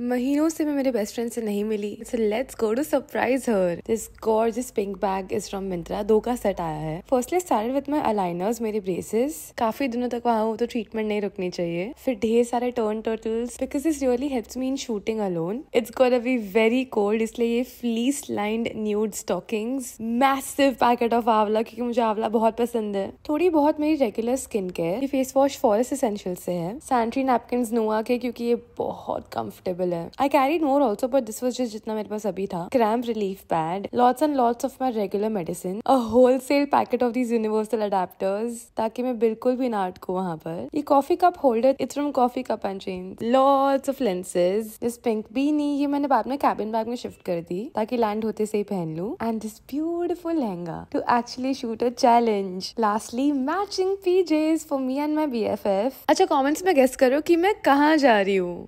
महीनों से मैं मेरे बेस्ट फ्रेंड से नहीं मिली so let's go to surprise her this gorgeous pink bag is from Myntra दो का सेट आया है firstly start with my aligners मेरे ब्रेसेस काफी दिनों तक वहां हूँ तो ट्रीटमेंट नहीं रुकनी चाहिए फिर ढेर सारे turn turtles because this really helps me in shooting alone it's gotta be very cold इसलिए ये fleece lined nude stockings massive packet of amla क्योंकि मुझे आंवला बहुत पसंद है थोड़ी बहुत मेरी regular skin care face wash Forest Essentials से है सैनिटरी नैपकिन नोआ के क्योंकि ये बहुत कंफर्टेबल अवेलेबल है I carry more also but this was just जितना मेरे पास अभी था cramp relief pad lots and lots of my regular medicine a wholesale packet of these universal adapters ताकि मैं बिल्कुल भी ना अटकू वहाँ पर ये coffee cup holder it's from coffee cup and chain lots of lenses this pink भी नहीं ये मैंने बाद में कैबिन बैग में शिफ्ट कर दी ताकि लैंड होते से ही पहन लू and this beautiful lehenga to actually shoot a challenge lastly matching PJs for me and my B F F अच्छा कॉमेंट्स में गेस्ट करो कि मैं कहाँ जा रही हूँ